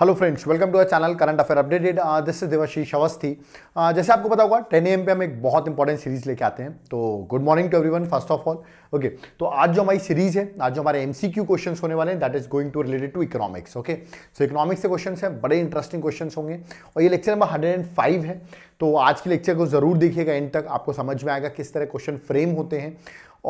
Hello friends welcome to our channel current affair updated this is Devashish Awasthi जैसे आपको पता होगा टेन एम पे हम एक बहुत इंपॉर्टेंट सीरीज लेके आते हैं तो good morning to everyone first of all okay तो आज जो हमारी सीरीज है आज जो हमारे एमसीक्यू क्वेश्चंस होने वाले हैं that is going to related to economics okay so economics के क्वेश्चन हैं बड़े इंटरेस्टिंग क्वेश्चन होंगे और ये लेक्चर नंबर हंड्रेड है तो आज के लेक्चर को जरूर देखिएगा एंड तक आपको समझ में आएगा किस तरह क्वेश्चन फ्रेम होते हैं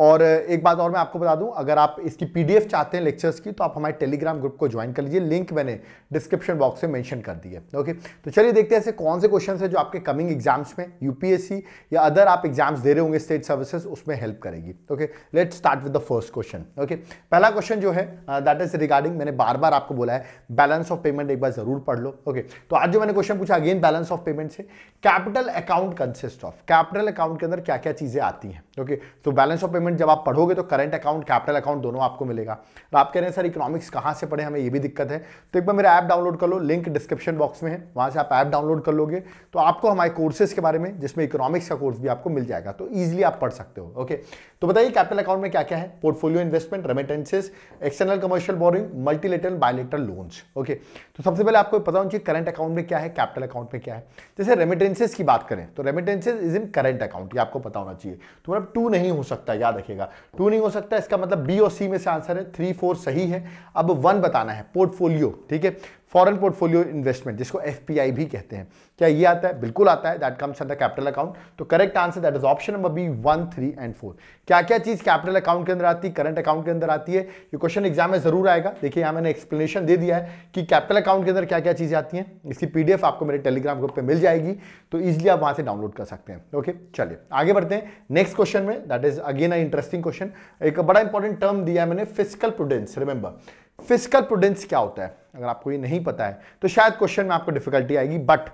और एक बात और मैं आपको बता दूं अगर आप इसकी पीडीएफ चाहते हैं लेक्चर्स की तो आप हमारे टेलीग्राम ग्रुप को ज्वाइन कर लीजिए लिंक मैंने डिस्क्रिप्शन बॉक्स में मेंशन कर दी है ओके तो चलिए देखते हैं ऐसे कौन से क्वेश्चन है जो आपके कमिंग एग्जाम्स में यूपीएससी या अदर आप एग्जाम्स दे रहे होंगे स्टेट सर्विसेज उसमें हेल्प करेगी okay let start with the first question okay पहला क्वेश्चन जो है दैट इज रिगार्डिंग मैंने बार बार आपको बोला है बैलेंस ऑफ पेमेंट एक बार जरूर पढ़ लो ओके तो आज जो मैंने क्वेश्चन पूछा अगेन बैलेंस ऑफ पेमेंट से capital account consist of capital account के अंदर क्या क्या चीजें आती हैं ओके तो बैलेंस ऑफ पेमेंट स्टेटमेंट जब आप पढ़ोगे तो करंट अकाउंट कैपिटल अकाउंट दोनों आपको मिलेगा और तो आप कह रहे हैं सर इकोनॉमिक्स कहाँ से पढ़े हमें ये भी दिक्कत है तो एक बार मेरा ऐप डाउनलोड कर लो लिंक डिस्क्रिप्शन बॉक्स में है वहाँ से आप ऐप डाउनलोड कर लोगे तो आपको हमारे कोर्सेज के बारे में जिसमें इकोनॉमिक्स का कोर्स भी आपको मिल जाएगा तो ईजिली आप पढ़ सकते हो ओके तो बताइए कैपिटल अकाउंट में क्या क्या है portfolio investment remittances external commercial borrowing multilateral bilateral loans okay तो सबसे पहले आपको पता होना चाहिए करंट अकाउंट में क्या है कैपिटल अकाउंट में क्या है जैसे रेमिटेंसेज की बात करें तो remittances is in current account ये आपको पता होना चाहिए तो मतलब टू नहीं हो सकता या याद रखेगा टू नहीं हो सकता इसका मतलब बी और सी में से आंसर है थ्री फोर सही है अब वन बताना है पोर्टफोलियो ठीक है फॉरेन पोर्टफोलियो इन्वेस्टमेंट जिसको एफ भी कहते हैं क्या ये आता है बिल्कुल आता है that comes under capital account तो correct answer that is option number B one three and four क्या क्या चीज़ कैपिटल अकाउंट के अंदर आती है करंट अकाउंट के अंदर आती है ये क्वेश्चन एग्जाम में जरूर आएगा देखिए यहाँ मैंने एक्सप्लेनेशन दे दिया है कि कैपिटल अकाउंट के अंदर क्या क्या चीज़ें आती हैं इसकी पी आपको मेरे टेलीग्राम ग्रुप पर मिल जाएगी तो ईजिली आप वहाँ से डाउनलोड कर सकते हैं ओके चलिए आगे बढ़ते हैं नेक्स्ट क्वेश्चन में that is again a interesting question एक बड़ा इंपॉर्टेंट टर्म दिया है मैंने fiscal prudence remember fiscal prudence क्या होता है अगर आपको ये नहीं पता है तो शायद क्वेश्चन में आपको डिफिकल्टी आएगी बट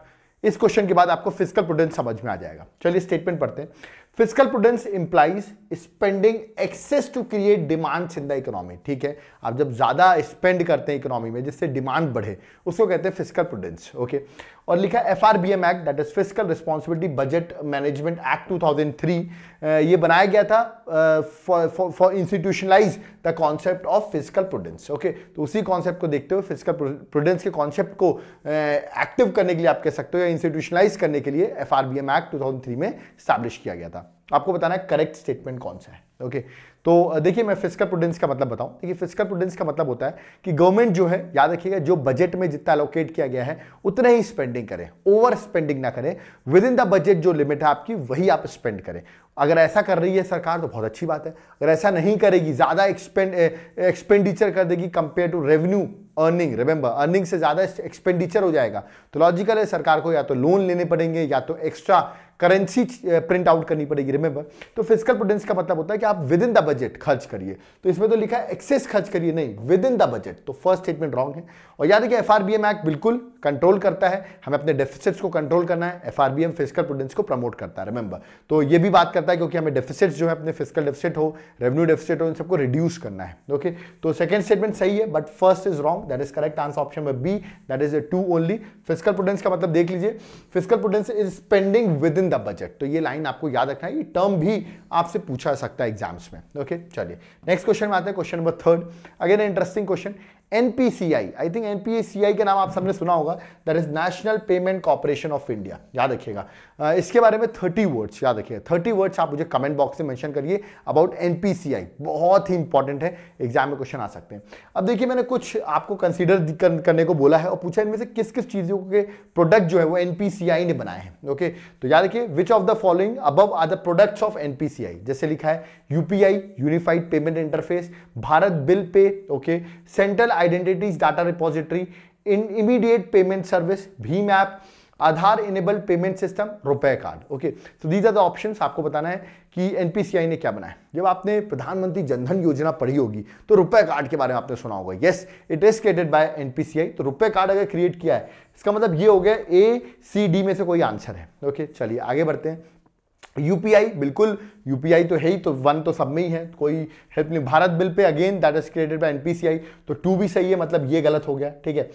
इस क्वेश्चन के बाद आपको फिजिकल प्रूडेंस समझ में आ जाएगा चलिए स्टेटमेंट पढ़ते हैं fiscal prudence implies spending excess to create demand in the economy ठीक है आप जब ज़्यादा स्पेंड करते हैं इकोनॉमी में जिससे डिमांड बढ़े उसको कहते हैं फिजिकल प्रूडेंस ओके और लिखा F R B M act that is fiscal responsibility budget management act 2003 ये बनाया गया था for institutionalise the concept of fiscal prudence okay तो उसी कॉन्सेप्ट को देखते हुए फिजिकल प्रूडेंस के कॉन्सेप्ट को एक्टिव करने के लिए आप कह सकते हो या इंस्टीट्यूशनलाइज करने के लिए F R B M act two में स्टैब्लिश किया गया था बताना आपको बताना है करेक्ट स्टेटमेंट कौन सा है ओके तो देखिए मैं फिजिकल प्रोडेंस का मतलब बताऊं देखिए फिजिकल प्रोडेंस का मतलब होता है कि गवर्नमेंट जो है याद रखिएगा जो बजट में जितना एलोकेट किया गया है उतना ही स्पेंडिंग करें ओवर स्पेंडिंग ना करें विद इन द बजट जो लिमिट है आपकी वही आप स्पेंड करें अगर ऐसा कर रही है सरकार तो बहुत अच्छी बात है अगर ऐसा नहीं करेगी ज़्यादा एक्सपेंड एक्सपेंडिचर कर देगी compare to revenue earning remember earning से ज़्यादा एक्सपेंडिचर हो जाएगा तो लॉजिकल है सरकार को या तो लोन लेने पड़ेंगे या तो एक्स्ट्रा करेंसी प्रिंट आउट करनी पड़ेगी रिमेंबर तो फिजिकल प्रूडेंस का मतलब होता है कि आप विद इन द बजट खर्च करिए तो इसमें तो लिखा है एक्सेस खर्च करिए नहीं विद इन द बजट तो फर्स्ट स्टेटमेंट रॉन्ग है और याद रखिए एफ एक्ट बिल्कुल कंट्रोल करता है हमें अपने डेफिसिट्स को कंट्रोल करना है एफ फिजिकल प्रूडेंस को प्रमोट करता है रिमेंबर तो ये भी बात करता है क्योंकि हमें डेफिसिट्स जो है अपने फिजिकल डेफिसिट हो रेवेन्यू डेफिसिट हो इन सबको रिड्यूस करना है ओके तो सेकंड स्टेटमेंट सही है but first is wrong that is correct answer option B that is A two only fiscal prudence का मतलब देख लीजिए fiscal prudence is spending within within the budget तो ये लाइन आपको याद रखना है ये टर्म भी आपसे पूछा सकता है एग्जाम्स में ओके चलिए नेक्स्ट क्वेश्चन में आते हैं question number third again interesting question NPCI I think NPCI के नाम आप सबने सुना होगा that is National Payment Corporation of India याद रखिएगा इसके बारे में थर्टी वर्ड्स याद रखिएगा थर्टी वर्ड्स आप मुझे कमेंट बॉक्स में मेंशन करिए अबाउट एनपीसीआई बहुत ही इंपॉर्टेंट है एग्जाम में क्वेश्चन आ सकते हैं अब देखिए मैंने कुछ आपको कंसिडर करने को बोला है और पूछा इनमें से किस किस चीज़ों के प्रोडक्ट जो है वो एनपीसीआई ने बनाए हैं ओके तो याद रखिए which of the following above are the products of NPCI जैसे लिखा है UPI unified payment interface Bharat bill pay okay central I identities data repository in immediate payment service भीम app Aadhaar enable payment system RuPay card okay तो these are the option आपको बताना है कि NPCI ने क्या बनाया जब आपने प्रधानमंत्री जनधन योजना पढ़ी होगी तो रुपए कार्ड के बारे में आपने सुना होगा yes it is created by NPCI तो रुपए कार्ड अगर क्रिएट किया है इसका मतलब ये हो गया ए सी डी में से कोई आंसर है ओके चलिए आगे बढ़ते हैं यूपीआई बिल्कुल यूपीआई तो है ही तो वन तो सब में ही है कोई हेल्प नहीं Bharat bill pay again that is created by NPCI तो टू भी सही है मतलब ये गलत हो गया ठीक है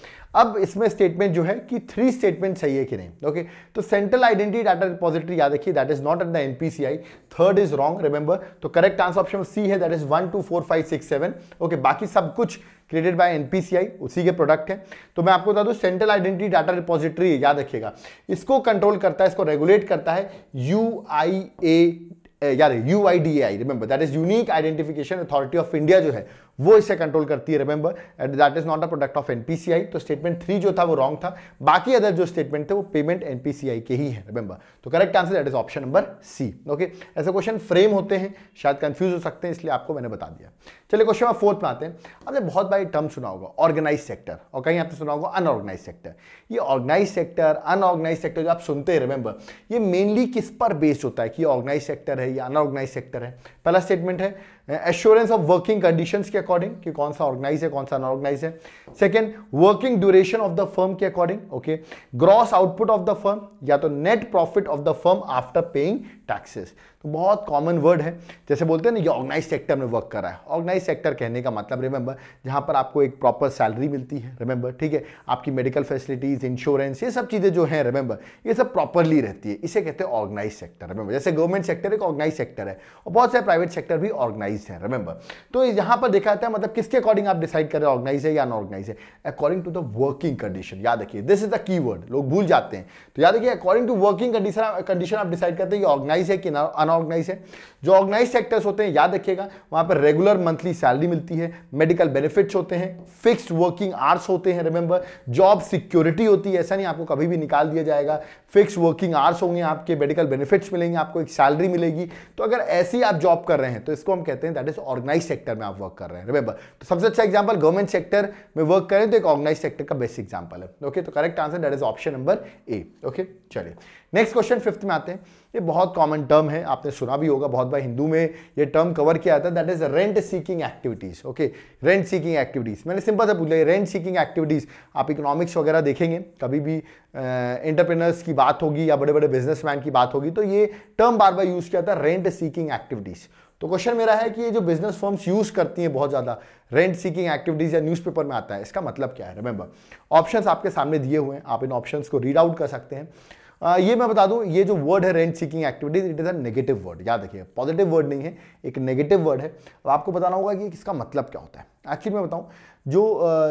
अब इसमें स्टेटमेंट जो है कि थ्री स्टेटमेंट सही है कि नहीं ओके तो सेंट्रल आइडेंटिटी डाटा रिपोजिटरी याद रखिए that is not at the NPCI third is wrong remember तो करेक्ट आंसर ऑप्शन सी है that is one two four five six seven okay बाकी सब कुछ क्रिएटेड बाय एनपीसीआई उसी के प्रोडक्ट है तो मैं आपको बता दूं सेंट्रल आइडेंटिटी डाटा रिपोजिटरी याद रखिएगा इसको कंट्रोल करता है इसको रेगुलेट करता है यू आई ए यार U I D I remember that is unique identification authority of India जो है वो इसे कंट्रोल करती है remember that is not a product of NPCI तो स्टेटमेंट थ्री जो था वो रॉन्ग था बाकी अदर जो स्टेटमेंट थे वो पेमेंट एनपीसीआई के ही है रिमेंबर तो correct answer that is option number C okay ऐसे क्वेश्चन फ्रेम होते हैं शायद कंफ्यूज हो सकते हैं इसलिए आपको मैंने बता दिया चलिए क्वेश्चन नंबर फोर्थ में आते हैं आपने बहुत बारी टर्म सुना होगा ऑर्गेनाइज सेक्टर और कहीं आपने सुना होगा अनऑर्गेनाइज सेक्टर ये ऑर्गेनाइज सेक्टर अनऑर्गेनाइज सेक्टर जो आप सुनते हैं रिमेंबर ये मेनली किस पर बेस्ड होता है कि ऑर्गेनाइज सेक्टर है या अनऑर्गेनाइज सेक्टर है पहला स्टेटमेंट है एश्योरेंस ऑफ वर्किंग कंडीशंस के अकॉर्डिंग कि कौन सा ऑर्गेनाइज है कौन सा अनऑर्गेनाइज है second working duration of the firm के according okay gross output of the firm या तो net profit of the firm after paying taxes तो बहुत कॉमन वर्ड है जैसे बोलते हैं ना ये ऑर्गेनाइज सेक्टर में वर्क कर रहा है ऑर्गेनाइज सेक्टर कहने का मतलब रिमेंबर जहाँ पर आपको एक प्रॉपर सैलरी मिलती है रिमेंबर ठीक है आपकी मेडिकल फैसिलिटीज़ इंश्योरेंस ये सब चीज़ें जो हैं रिमेंबर ये सब प्रॉपरली रहती है इसे कहते हैं ऑर्गेनाइज सेक्टर रिमेंबर जैसे गवर्नमेंट सेक्टर एक ऑर्गेनाइज सेक्टर है और बहुत सारे प्राइवेट सेक्टर भी ऑर्गेनाइज है रिमेंबर तो यहाँ पर देखा जाता है मतलब किसके अकॉर्डिंग आप डिसाइड करें ऑर्गेनाइज है या अनऑर्गेनाइज है according to the working condition याद रखिए दिस इज द की लोग भूल जाते हैं तो याद रखिए according to working condition condition आप डिसाइड करते हैं ऑर्गेनाइज ऑर्गेनाइज है कि अनऑर्गेनाइज है जो ऑर्गेनाइज सेक्टर्स होते हैं याद रखिएगा वहां पर रेगुलर मंथली सैलरी मिलती है मेडिकल बेनिफिट्स होते हैं फिक्स्ड वर्किंग आवर्स होते हैं रिमेंबर जॉब सिक्योरिटी होती है ऐसा नहीं आपको कभी भी निकाल दिया जाएगा फिक्स वर्किंग आवर्स होंगे आपके मेडिकल बेनिफिट्स मिलेंगे आपको एक सैलरी मिलेगी तो अगर ऐसी आप जॉब कर रहे हैं तो इसको हम कहते हैं दैट इज ऑर्गेनाइज सेक्टर में आप वर्क कर रहे हैं रिमेंबर तो सबसे अच्छा एग्जाम्पल गवर्नमेंट सेक्टर में वर्क करें तो एक ऑर्गेनाइज सेक्टर का बेस्ट एग्जाम्पल है ओके तो correct answer that is option number A okay चलिए नेक्स्ट क्वेश्चन फिफ्थ में आते हैं ये बहुत कॉमन टर्म है आपने सुना भी होगा बहुत बार हिंदू में ये टर्म कवर किया जाता है that is rent seeking activities okay rent seeking activities मैंने सिंपल से पूछ लिया रेंट सीकिंग एक्टिविटीज आप इकोनॉमिक्स वगैरह देखेंगे कभी भी एंटरप्रेनर्स की बात होगी या बड़े बड़े बिजनेसमैन की बात होगी तो ये टर्म बार बार यूज किया था रेंट सीकिंग एक्टिविटीज तो क्वेश्चन मेरा है कि ये जो बिजनेस फॉर्म्स यूज करती हैं बहुत ज्यादा रेंट सीकिंग एक्टिविटीज या न्यूज़पेपर में आता है इसका मतलब क्या है रिमेंबर ऑप्शंस आपके सामने दिए हुए हैं आप इन ऑप्शंस को रीड आउट कर सकते हैं आ, ये मैं बता दूं ये जो वर्ड है rent seeking activities it is a negative word याद रखिए पॉजिटिव वर्ड नहीं है एक नेगेटिव वर्ड है अब आपको बताना होगा कि इसका मतलब क्या होता है एक्चुअली मैं बताऊं जो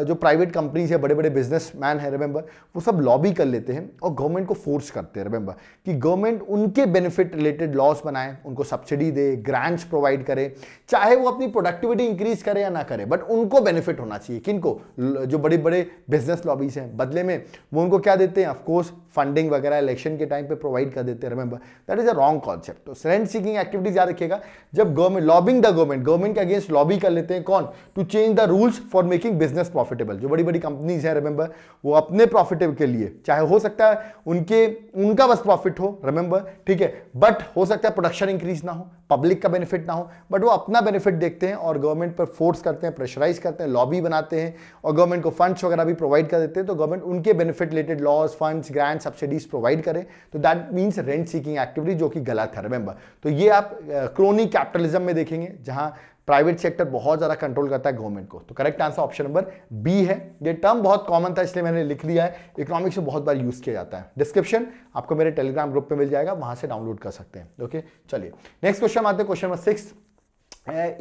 जो प्राइवेट कंपनीज है बड़े बड़े बिजनेस मैन है रिमेंबर वो सब लॉबी कर लेते हैं और गवर्नमेंट को फोर्स करते हैं रिमेंबर कि गवर्नमेंट उनके बेनिफिट रिलेटेड लॉस बनाए उनको सब्सिडी दे ग्रांट्स प्रोवाइड करे चाहे वो अपनी प्रोडक्टिविटी इंक्रीज करे या ना करे बट उनको बेनिफिट होना चाहिए को जो बड़े बड़े बिजनेस लॉबीज हैं बदले में वो उनको क्या देते हैं ऑफकोर्स फंडिंग वगैरह इलेक्शन के टाइम पर प्रोवाइड कर देते हैं remember that is a wrong concept तो रेंट सीकिंग एक्टिविटीज याद रखिएगा जब government lobbying the government government के अगेंस्ट लॉबी कर लेते हैं कौन to change the rules for making making business profitable जो बड़ी बड़ी कंपनीज हैं रिमेंबर वो अपने प्रॉफिट के लिए चाहे हो सकता है उनके उनका बस प्रॉफिट हो रिमेंबर ठीक है बट हो सकता है प्रोडक्शन इंक्रीज ना हो पब्लिक का बेनिफिट ना हो बट वो अपना बेनिफिट देखते हैं और गवर्नमेंट पर फोर्स करते हैं प्रेशराइज करते हैं लॉबी बनाते हैं और गवर्नमेंट को फंड्स वगैरह भी प्रोवाइड कर देते हैं तो गवर्नमेंट उनके benefit related laws funds grant subsidies provide करें तो that means rent seeking activity जो कि गलत है रिमेंबर तो ये आप क्रोनी कैपिटलिज्म में देखेंगे जहां प्राइवेट सेक्टर बहुत ज़्यादा कंट्रोल करता है गवर्नमेंट को तो correct answer option number B है ये टर्म बहुत कॉमन था इसलिए मैंने लिख लिया है इकोनॉमिक्स में बहुत बार यूज़ किया जाता है डिस्क्रिप्शन आपको मेरे टेलीग्राम ग्रुप में मिल जाएगा वहां से डाउनलोड कर सकते हैं ओके चलिए नेक्स्ट क्वेश्चन आते हैं question number six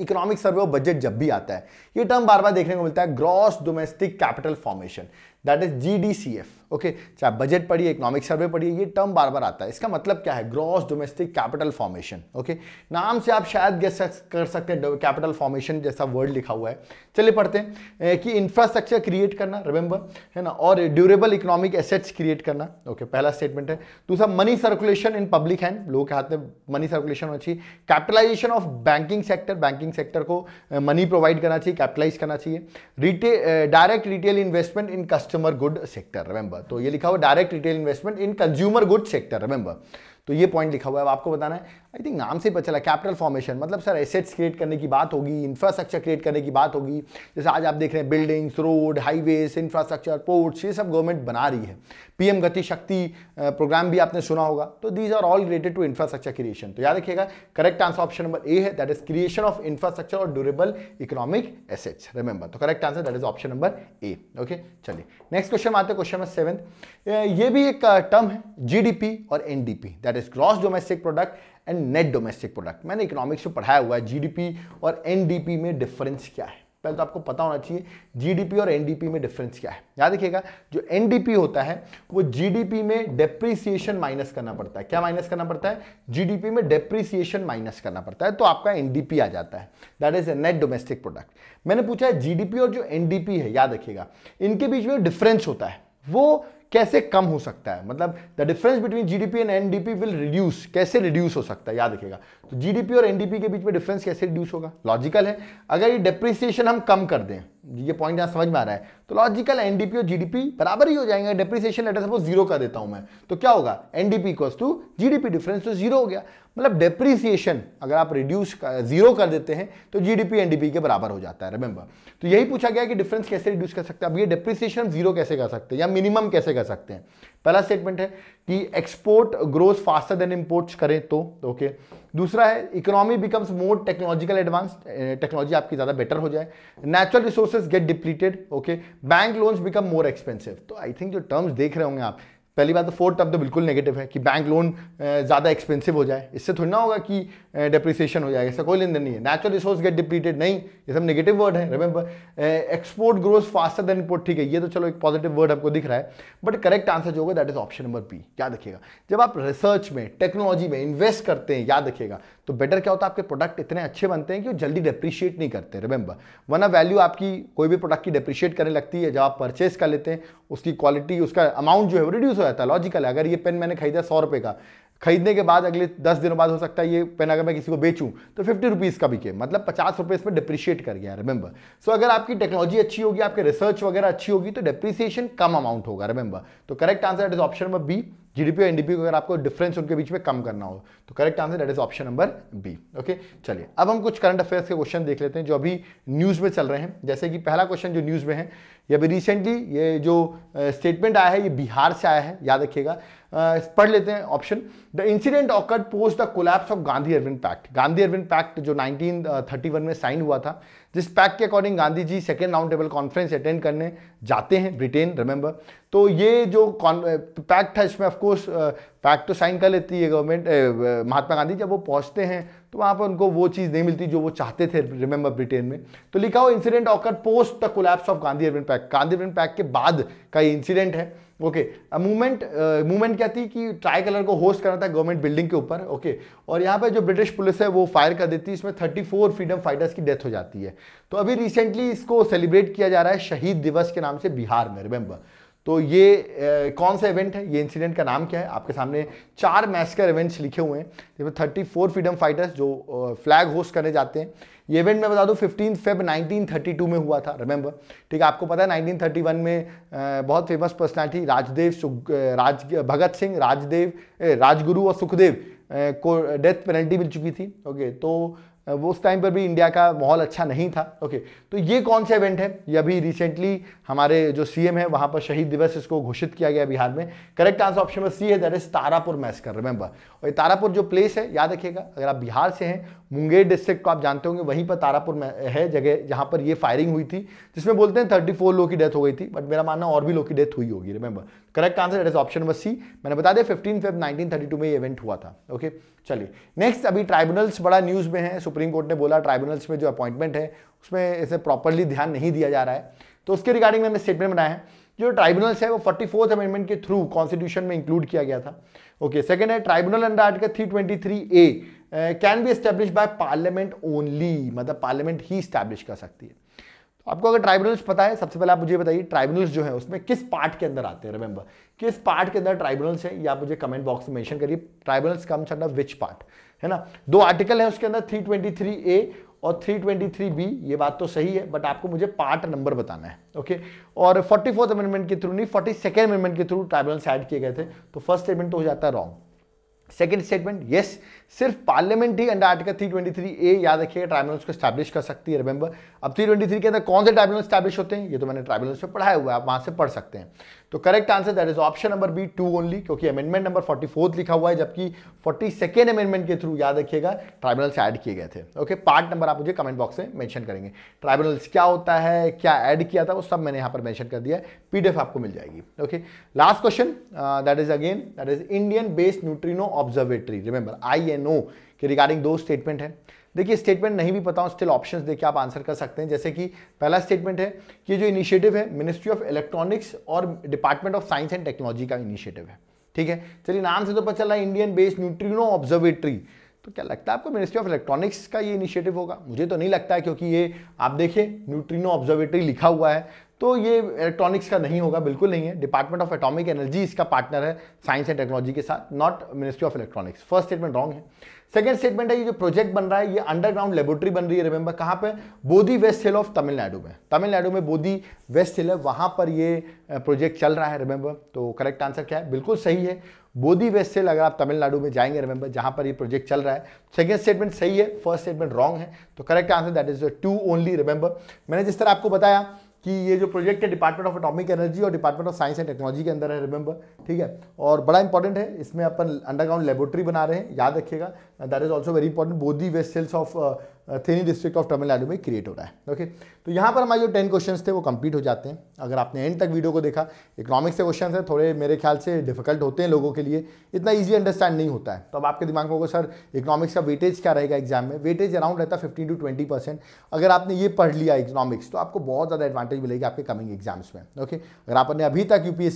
economic survey और बजट जब भी आता है ये टर्म बार बार देखने को मिलता है gross domestic capital formation that is G okay चाहे बजट पढ़िए इकोनॉमिक सर्वे पढ़िए ये टर्म बार बार आता है इसका मतलब क्या है gross domestic capital formation okay नाम से आप शायद गेस कर सकते हैं कैपिटल फॉर्मेशन जैसा वर्ड लिखा हुआ है चलिए पढ़ते हैं कि इंफ्रास्ट्रक्चर क्रिएट करना रिमेंबर है ना और ड्यूरेबल इकोनॉमिक एसेट्स क्रिएट करना ओके पहला स्टेटमेंट है दूसरा money circulation in public hand लोगों के हाथ में मनी सर्कुलेशन होना चाहिए capitalisation of banking sector banking sector को मनी प्रोवाइड करना चाहिए कैपिटलाइज करना चाहिए retail direct retail investment in customer good sector remember हुआ तो ये लिखा हुआ direct retail investment in consumer good sector remember तो ये पॉइंट लिखा हुआ है अब आपको बताना है आई थिंक नाम से पता चला कैपिटल फॉर्मेशन मतलब सर एसेट्स क्रिएट करने की बात होगी इंफ्रास्ट्रक्चर क्रिएट करने की बात होगी जैसे आज आप देख रहे हैं buildings road highways infrastructure ports ये सब गवर्नमेंट बना रही है पीएम गति शक्ति प्रोग्राम भी आपने सुना होगा तो these are all related to infrastructure creation तो याद रखिएगा correct answer option number A है that is creation of infrastructure और ड्यूरेबल इकोनॉमिक एसेट्स रिमेंबर तो correct answer that is option number A okay चलिए नेक्स्ट क्वेश्चन आते हैं question number seven ये भी एक टर्म है जीडीपी और NDP that is gross domestic product and net domestic product मैंने इकोनॉमिक्स में पढ़ाया हुआ है जीडीपी और एनडीपी में डिफरेंस क्या है पहले तो आपको पता होना चाहिए जीडीपी और एनडीपी में डिफरेंस क्या है याद रखिएगा जो एनडीपी होता है वो जीडीपी में डेप्रिसिएशन माइनस करना पड़ता है क्या माइनस करना पड़ता है जीडीपी में डेप्रिसिएशन माइनस करना पड़ता है तो आपका एनडीपी आ जाता है that is a net domestic product मैंने पूछा है जीडीपी और जो एनडीपी है याद रखिएगा इनके बीच में डिफरेंस होता है वो कैसे कम हो सकता है मतलब the difference between GDP and NDP will reduce कैसे रिड्यूस हो सकता है याद रखिएगा तो जीडीपी और एनडीपी के बीच में डिफरेंस कैसे रिड्यूस होगा लॉजिकल है अगर ये डिप्रिसिएशन हम कम कर दें ये पॉइंट यहाँ समझ में आ रहा है तो लॉजिकल एनडीपी और जीडीपी बराबर ही हो जाएंगे डेप्रिसिएशन लेटर सपोज जीरो कर देता हूं मैं तो क्या होगा NDP equals to GDP difference तो जीरो हो गया मतलब डेप्रिसिएशन अगर आप रिड्यूस जीरो कर देते हैं तो जीडीपी एनडीपी के बराबर हो जाता है रिमेंबर तो यही पूछा गया कि डिफरेंस कैसे रिड्यूस कर सकते हैं अब ये डेप्रिसिएशन जीरो कैसे कर सकते हैं या मिनिमम कैसे कर सकते हैं पहला स्टेटमेंट है कि export grows faster than imports करें तो ओके दूसरा है economy becomes more technological advance technology आपकी ज़्यादा बेटर हो जाए natural resources get depleted okay bank loans become more expensive तो आई थिंक जो टर्म्स देख रहे होंगे आप पहली बात तो फोर्थ टर्म तो बिल्कुल नेगेटिव है कि बैंक लोन ज़्यादा एक्सपेंसिव हो जाए इससे थोड़ी ना होगा कि डिप्रिसिएशन हो जाएगा इसका कोई लेन देन नहीं है नेचुरल रिसोर्स गेट डिप्लीटेड नहीं ये सब नेगेटिव वर्ड है remember export grows faster than import ठीक है ये तो चलो एक पॉजिटिव वर्ड आपको दिख रहा है बट करेक्ट आंसर जो होगा that is option number P याद रखिएगा जब आप रिसर्च में टेक्नोलॉजी में इन्वेस्ट करते हैं याद रखिएगा तो बेटर क्या होता है आपके प्रोडक्ट इतने अच्छे बनते हैं कि वो जल्दी डिप्रिशिएट नहीं करते रिमेंबर वरना वैल्यू आपकी कोई भी प्रोडक्ट की डिप्रिशिएट करने लगती है जब आप परचेस कर लेते हैं उसकी क्वालिटी उसका अमाउंट जो है वो रिड्यूस हो जाता है लॉजिकल है अगर ये पेन मैंने खरीदा सौ रुपये का खरीदने के बाद अगले दस दिनों बाद हो सकता है ये पेन अगर मैं किसी को बेचूं तो फिफ्टी रुपीज़ का बिके मतलब पचास रुपये इसमें डिप्रिशिएट कर गया रिमेंबर सो so, अगर आपकी टेक्नोलॉजी अच्छी होगी आपके रिसर्च वगैरह अच्छी होगी तो डिप्रिसिएशन कम अमाउंट होगा रिमेंबर तो correct answer it is option number B GDP और एनडीपी को अगर आपको डिफरेंस उनके बीच में कम करना हो तो correct answer that is option number B okay चलिए अब हम कुछ करंट अफेयर्स के क्वेश्चन देख लेते हैं जो अभी न्यूज़ में चल रहे हैं जैसे कि पहला क्वेश्चन जो न्यूज़ में है ये अभी रिसेंटली ये जो स्टेटमेंट आया है ये बिहार से आया है याद रखिएगा पढ़ लेते हैं option the incident occurred post the collapse of Gandhi Arvind pact Gandhi Arvind pact जो 1931 में साइन हुआ था जिस पैक के according Gandhi ji second round table conference attend करने जाते हैं ब्रिटेन रिमेंबर तो ये जो पैक्ट था इसमें ऑफकोर्स पैक्ट तो साइन कर लेती है गवर्नमेंट महात्मा गांधी जब वो पहुंचते हैं तो वहाँ पर उनको वो चीज़ नहीं मिलती जो वो चाहते थे रिमेंबर ब्रिटेन में तो लिखा हुआ incident occur post the collapse of Gandhi Arvind pact Gandhi Arvind pact के बाद का ये इंसिडेंट है ओके मूवमेंट मूवमेंट क्या थी कि ट्राई कलर को होस्ट करना था गवर्नमेंट बिल्डिंग के ऊपर ओके okay. और यहाँ पर जो ब्रिटिश पुलिस है वो फायर कर देती है इसमें 34 फ्रीडम फाइटर्स की डेथ हो जाती है तो अभी रिसेंटली इसको सेलिब्रेट किया जा रहा है शहीद दिवस के नाम से बिहार में रिमेंबर तो ये ए, कौन सा इवेंट है ये इंसिडेंट का नाम क्या है आपके सामने चार मैस्कर इवेंट्स लिखे हुए हैं जिसमें थर्टी फोर फ्रीडम फाइटर्स जो फ्लैग होस्ट करने जाते हैं ये इवेंट मैं बता दूं फिफ्टीन फेब 1932 में हुआ था रिमेंबर ठीक है आपको पता है 1931 में आ, बहुत फेमस पर्सनैलिटी राजदेव राज भगत सिंह राजदेव राजगुरु और सुखदेव को डेथ पेनल्टी मिल चुकी थी ओके तो वो उस टाइम पर भी इंडिया का माहौल अच्छा नहीं था ओके तो ये कौन सा इवेंट है ये अभी रिसेंटली हमारे जो सीएम है वहाँ पर शहीद दिवस इसको घोषित किया गया बिहार में correct answer option number C है that is Tarapur massacre remember और ये तारापुर जो प्लेस है याद रखिएगा अगर आप बिहार से हैं मुंगेर डिस्ट्रिक्ट को आप जानते होंगे वहीं पर तारापुर में है जगह जहाँ पर ये फायरिंग हुई थी जिसमें बोलते हैं थर्टी फोर लोग की डेथ हो गई थी बट मेरा मानना और भी लोग की डेथ हुई होगी remember correct answer it is option number C मैंने बता दिया फिफ्टीन नाइनटीन थर्टी टू में इवेंट हुआ था ओके चलिए नेक्स्ट अभी ट्राइब्यूनल्स बड़ा न्यूज में है सुप्रीम कोर्ट ने बोला ट्राइब्यूनल्स में जो अपॉइंटमेंट है उसमें इसे प्रॉपरली ध्यान नहीं दिया जा रहा है तो उसके रिगार्डिंग मैंने स्टेटमेंट बनाया है जो ट्राइब्यूनल्स है वो फोर्टी फोर्थ अमेंडमेंट के थ्रू कॉन्स्टिट्यूशन में इंक्लूड किया गया था ओके सेकंड है tribunal under article three twenty three A can be establish by parliament only मतलब पार्लियामेंट ही स्टैब्लिश कर सकती है तो आपको अगर ट्राइब्यूनल्स पता है सबसे पहले आप मुझे बताइए ट्राइब्यूनल्स जो है उसमें किस पार्ट के अंदर आते हैं रिमेंबर किस पार्ट के अंदर ट्राइब्यूनल्स है या मुझे कमेंट बॉक्स में मेंशन करिए tribunals comes under which part है ना दो आर्टिकल है उसके अंदर थ्री ए और 323 बी ये बात तो सही है बट आपको मुझे पार्ट नंबर बताना है ओके और 44th अमेंडमेंट के थ्रू नहीं फोर्टी सेकेंड अमेंडमेंट के थ्रू ट्राइब्यूनल्स ऐड किए गए थे तो फर्स्ट स्टेटमेंट तो हो जाता है रॉन्ग सेकेंड स्टेटमेंट यस सिर्फ पार्लियामेंट ही अंडर आर्टिकल थ्री ए याद रखिए ट्राइब्यूनल्स को स्टैब्लिश कर सकती है रिमेंबर अब थ्री के अंदर कौन से ट्राइब्यूनल स्टैब्लिश होते हैं ये तो मैंने ट्राइब्यूनल्स में पढ़ाया हुआ है आप वहां से पढ़ सकते हैं तो correct answer that is option number B two only क्योंकि अमेंडमेंट नंबर फोर्टी लिखा हुआ है जबकि फोर्टी सेकेंड अमेंडमेंट के थ्रू याद रखिएगा ट्राइब्यूनल्स ऐड किए गए थे ओके पार्ट नंबर आप मुझे कमेंट बॉक्स में मैंशन करेंगे ट्राइब्यूनल्स क्या होता है क्या ऐड किया था वो सब मैंने यहाँ पर मैंशन कर दिया पीडीएफ आपको मिल जाएगी okay last question that is again that is Indian based neutrino observatory remember I या नो कि रिगार्डिंग दो स्टेटमेंट है देखिए स्टेटमेंट नहीं भी पता हूँ स्टिल ऑप्शंस देखिए आप आंसर कर सकते हैं जैसे कि पहला स्टेटमेंट है कि जो इनिशिएटिव है मिनिस्ट्री ऑफ इलेक्ट्रॉनिक्स और department of science and technology का इनिशिएटिव है ठीक है चलिए नाम से तो पता चला इंडियन बेस्ड न्यूट्रीनो ऑब्जर्वेटरी तो क्या लगता है आपको मिनिस्ट्री ऑफ इलेक्ट्रॉनिक्स का ये इनिशिएटिव होगा मुझे तो नहीं लगता है क्योंकि ये आप देखिए न्यूट्रीनो ऑब्जर्वेटरी लिखा हुआ है तो ये इलेक्ट्रॉनिक्स का नहीं होगा बिल्कुल नहीं है डिपार्टमेंट ऑफ एटॉमिक एनर्जी इसका पार्टनर है साइंस एंड टेक्नोलॉजी के साथ not ministry of electronics first statement wrong है सेकंड स्टेटमेंट है ये जो प्रोजेक्ट बन रहा है ये अंडरग्राउंड लेबोरेटरी बन रही है रिमेंबर कहाँ पर Bodhi west hill of Tamil Nadu में तमिलनाडु में बोधी वेस्ट हिल है वहाँ पर ये प्रोजेक्ट चल रहा है रिमेंबर तो करेक्ट आंसर क्या है बिल्कुल सही है बोधी वेस्ट हिल अगर आप तमिलनाडु में जाएंगे रिमेंबर जहाँ पर ये प्रोजेक्ट चल रहा है सेकेंड स्टेटमेंट सही है फर्स्ट स्टेटमेंट रॉन्ग है तो correct answer that is two only remember मैंने जिस तरह आपको बताया कि ये जो प्रोजेक्ट है डिपार्टमेंट ऑफ एटॉमिक एनर्जी और department of science and technology के अंदर है रिमेंबर ठीक है और बड़ा इंपॉर्टेंट है इसमें अपन अंडरग्राउंड लेबोरेटरी बना रहे हैं याद रखिएगा that is also very important Bodhi west cells of Theni district of Tamil Nadu में क्रिएट हो रहा है ओके तो यहाँ पर हमारे जो टेन क्वेश्चन थे वो कंप्लीट हो जाते हैं अगर आपने एंड तक वीडियो को देखा इकोनॉमिक्स से क्वेश्चन है थोड़े मेरे ख्याल से डिफिकल्ट होते हैं लोगों के लिए इतना ईजी अंडरस्टैंड नहीं होता है तो अब आपके दिमाग में होगा सर इकोनॉमिक्स का वेटेज क्या रहेगा एग्जाम में वेटेज अराउंड रहता है फिफ्टीन टू ट्वेंटी परसेंट अगर आपने ये पढ़ लिया इकोनॉमिक्स तो आपको बहुत ज़्यादा एडवांटेज मिलेगी आपके कमिंग एग्जाम्स में ओके अगर आपने अभी तक यू पी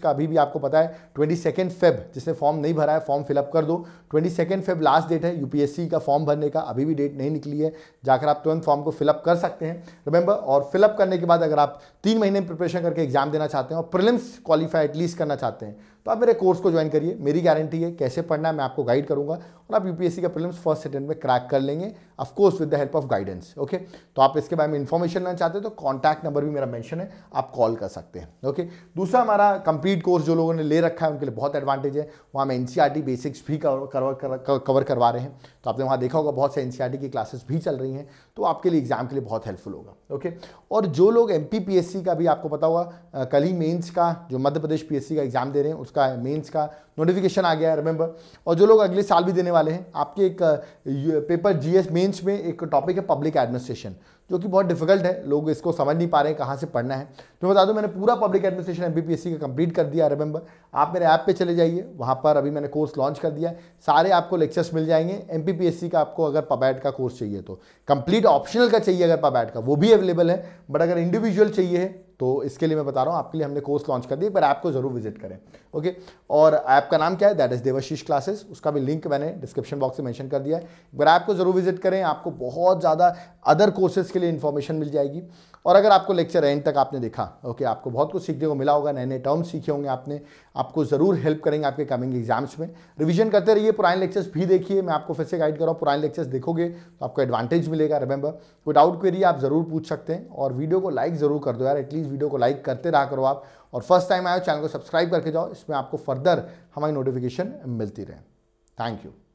का अभी भी आपको पता है ट्वेंटी सेकेंड फेब जिसने फॉर्म नहीं भरा है फॉर्म फिलअप कर दो twenty second Feb last date है यू का फॉर्म भरने का अभी भी डेट नहीं निकली लिए जाकर आप तुरंत फॉर्म को फिलअप कर सकते हैं रिमेंबर और फिलअप करने के बाद अगर आप तीन महीने में प्रिपरेशन करके एग्जाम देना चाहते हैं और प्रिलिम्स क्वालिफाई एटलीस्ट करना चाहते हैं तो आप मेरे कोर्स को ज्वाइन करिए मेरी गारंटी है कैसे पढ़ना है मैं आपको गाइड करूंगा और आप यूपीएससी का प्रीलिम्स फर्स्ट अटेम्प्ट में क्रैक कर लेंगे course with the help of guidance okay तो आप इसके बारे में इन्फॉर्मेशन लेना चाहते हैं तो कॉन्टैक्ट नंबर भी मेरा मैंशन है आप कॉल कर सकते हैं ओके दूसरा हमारा कंप्लीट कोर्स जो लोगों ने ले रखा है उनके लिए बहुत एडवांटेज है वहाँ में एन बेसिक्स भी कवर करवा रहे हैं तो आपने वहाँ देखा होगा बहुत से एन e की क्लासेस भी चल रही हैं तो आपके लिए एग्ज़ाम के लिए बहुत हेल्पफुल होगा ओके और जो लोग एम पी का भी आपको पता होगा कल ही मेन्स का जो मध्य प्रदेश पी का एग्ज़ाम दे रहे हैं उसका मेन्स का नोटिफिकेशन आ गया है रिमेंबर और जो लोग अगले साल भी देने वाले हैं आपके एक पेपर जी एस में एक टॉपिक है पब्लिक एडमिनिस्ट्रेशन जो कि बहुत डिफिकल्ट है लोग इसको समझ नहीं पा रहे हैं कहाँ से पढ़ना है तो बता दूँ मैंने पूरा पब्लिक एडमिनिस्ट्रेशन एम बी का कंप्लीट कर दिया रिमेंबर आप मेरे ऐप पे चले जाइए वहाँ पर अभी मैंने कोर्स लॉन्च कर दिया है सारे आपको लेक्चर्स मिल जाएंगे एम का आपको अगर पबैट का कोर्स चाहिए तो कंप्लीट ऑप्शनल का चाहिए अगर पबैट का वो भी अवेलेबल है बट अगर इंडिविजुअल चाहिए तो इसके लिए मैं बता रहा हूँ आपके लिए हमने कोर्स लॉन्च कर दिया पर ऐप को जरूर विजिट करें ओके okay? और ऐप का नाम क्या है दैट इज़ देवाशीष क्लासेस उसका भी लिंक मैंने डिस्क्रिप्शन बॉक्स में मेंशन कर दिया है एक बार ऐप को ज़रूर विजिट करें आपको बहुत ज़्यादा अदर कोर्सेज के लिए इन्फॉर्मेशन मिल जाएगी और अगर आपको लेक्चर एंड तक आपने देखा ओके okay? आपको बहुत कुछ सीखने को मिला होगा नए नए टर्म सीखे होंगे आपने आपको ज़रूर हेल्प करेंगे आपके कमिंग एग्जाम्स में रिविजन करते रहिए पुराने लेक्चर्स भी देखिए मैं आपको फिर से गाइड कर रहा हूँ पुराने लेक्चर्स देखोगे तो आपको एडवांटेज मिलेगा रिमेंबर कोई डाउट क्वेरी आप ज़रूर पूछ सकते हैं और वीडियो को लाइक ज़रूर कर दो यार एटलीस्ट वीडियो को लाइक करते रहा करो आप और फर्स्ट टाइम आए चैनल को सब्सक्राइब करके जाओ इसमें आपको फर्दर हमारी नोटिफिकेशन मिलती रहे थैंक यू